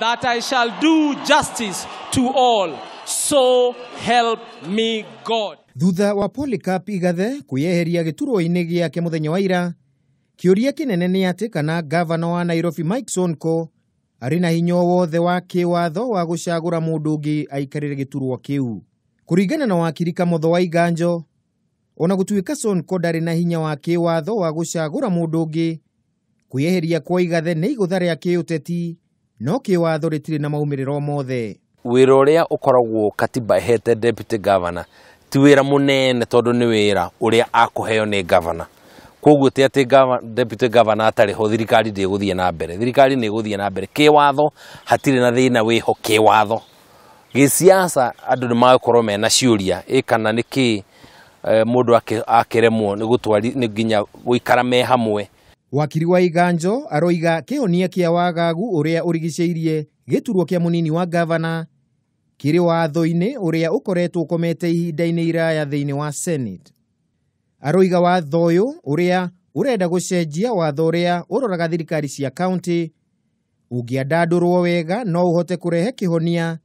that I shall do justice to all. So help me God. Thutha wa Polycarp Igathe kwĩyeheria gĩturwa-inĩ gĩake mũthenya wa ira, kĩũria kĩnene nĩ atĩ kana ngavana wa Nairobi Mike Sonko arĩ na hinya wothe wa kĩwatho wa gũcagũra mũndũ ũngĩ aikarĩre gĩturwa kĩu. Kũringana na wakiri Kamotho wa Iganjo, o na gũtuĩka Sonko ndarĩ na hinya wa kĩwatho wa gũcagũra mũndũ ũngĩ, kwĩyeheria kwa Igathe nĩ igũtha rĩa kĩũteti no kĩwatho rĩtirĩ na maumĩrĩro mothe wĩra ũrĩa ũkoragwo katiba ĩhete deputy governor ti wĩra mũnene tondũ nĩ wĩra ũrĩa akũheo nĩ governor koguo ti atĩ deputy governor atarĩ ho thirikari ndĩgũthiĩ na mbere thirikari nĩ ĩgũthiĩ na mbere kĩwatho hatirĩ na thĩna wĩho kĩwatho gĩsiasa andũ nĩ magũkorwo mena ciũria ĩ kana nĩkĩ eh, mũndũ akĩremwo nĩ nginya gũikara me hamwe wakiri wa iganjo aroiga kĩhonia kĩa wagagu ũrĩa ũrigicĩirie gĩturwo kĩa mũnini wa gavana kĩrĩ watho-inĩ ũrĩa ũkoretwo ũkomete ihinda-inĩ iraya thĩinĩ wa senate aroiga watho ũyũ ũrĩa ũrenda gũcenjia watho ũrĩa ũroraga thirikari cia kaunti ũngĩandandũrwo wega no ũhote kũrehe kĩhonia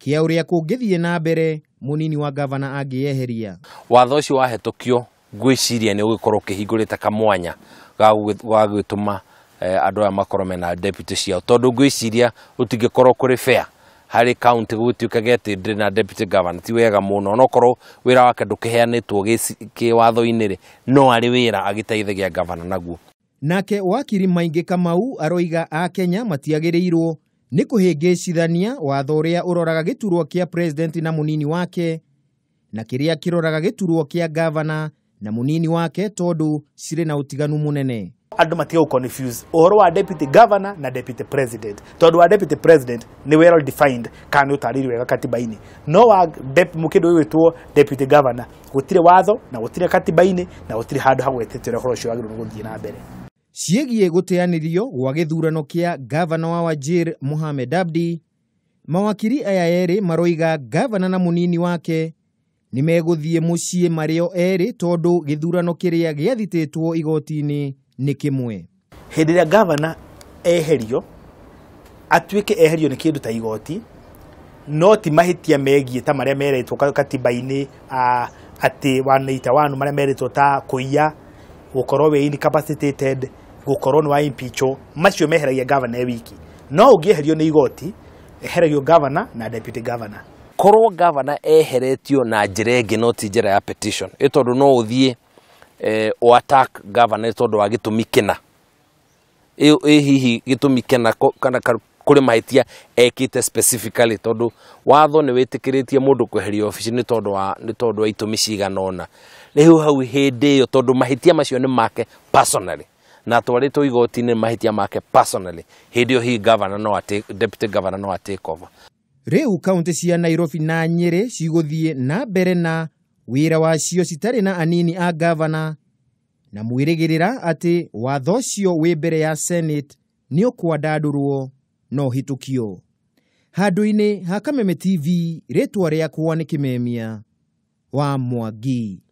kĩa ũrĩa kũngĩthiĩ na mbere mũnini wa gavana angĩeheria watho ũcio wahetũkio ngwĩciria nĩ ũgĩkorwo ũkĩhingũrĩte kamwanya wa gwituma andå aya makorwo mena deputy ciao tondå ngwĩciria gũtingĩkorwo kũrĩ fair harä kauntä gå tuä kage atä ndä na deputy governor ti wega må no korwo wä ra wake ndåkäheanätwo kä watho-inä rä no arä wä ra agä teithagia naguo nake wakiri maingä kamau aroiga akenya matiagä rä irwo nä kå hä ngä cithania watho å rä a å roraga gä president na må nini wake na kä rä a kä roraga gä gavana na munini wake tondu ciri na utiganu munene andå matiga gå confuse horo wa deputy governor na deputy president tondu wa deputy president ni well defined kana ni utariri wega katiba-ini no wa mukindu uyu witwo deputy governor gutire watho na gutire katiba-ini na gutire handu hagwetetio uria horo ucio wagiriirwo ni guthii na mbere ciĩgiĩ gũteanĩrio gwa gĩthurano kĩa gavana wa Wajir Mohamed Abdi mawakiri aya erĩ maroiga gavana na munini wake nĩ megũthiĩ mũciĩ marĩ o erĩ tondũ gĩthurano kĩrĩa gĩathitĩtwo igooti-inĩ nĩ kĩmwe hĩndĩ ĩrĩa gavana eherio atuĩke eherio nĩ kĩndũ ta igoti no ti mahĩtia megiĩ ta marĩa meretwo katiba-inĩ atĩ wanu marĩa meretwo ta kũiya gũkorwo wĩ incapacitated gũkorwo nĩ wa impeachwo macio meheragia ngavana e wiki no ũngĩeherio nĩ igoti eheragio ngavana na deputy governor korwo gavana eheretio na njä ra no ti njä ya petition ä tondå no uthie thiä eh, å attack gavana ä tondå wa e e mi kä ä hihi gä kana kuri mahitia ekite ekä te specifically tondå watho ni wä mundu kä office ni tondu wa ni tondu wa itå mi cigana ona rä u hau hä ndä ä yo tondå mahätia macio ni make personally na atwarä two igoti-inä mahätia make personally hä ndä ä yo no atä, deputy governor no atake over rĩu kaũntĩ cia nairobi na nyĩrĩ cigũthiĩ na mbere na wĩra wacio citarĩ na anini a ngavana na mwĩrĩgĩrĩra atĩ watho ũcio wĩ mbere ya senate nĩ ũkwandandũrwo na ũhĩtũkio handũ-inĩ ha kameme tv rĩtwa rĩakwa nĩ kĩmemia wa mwangi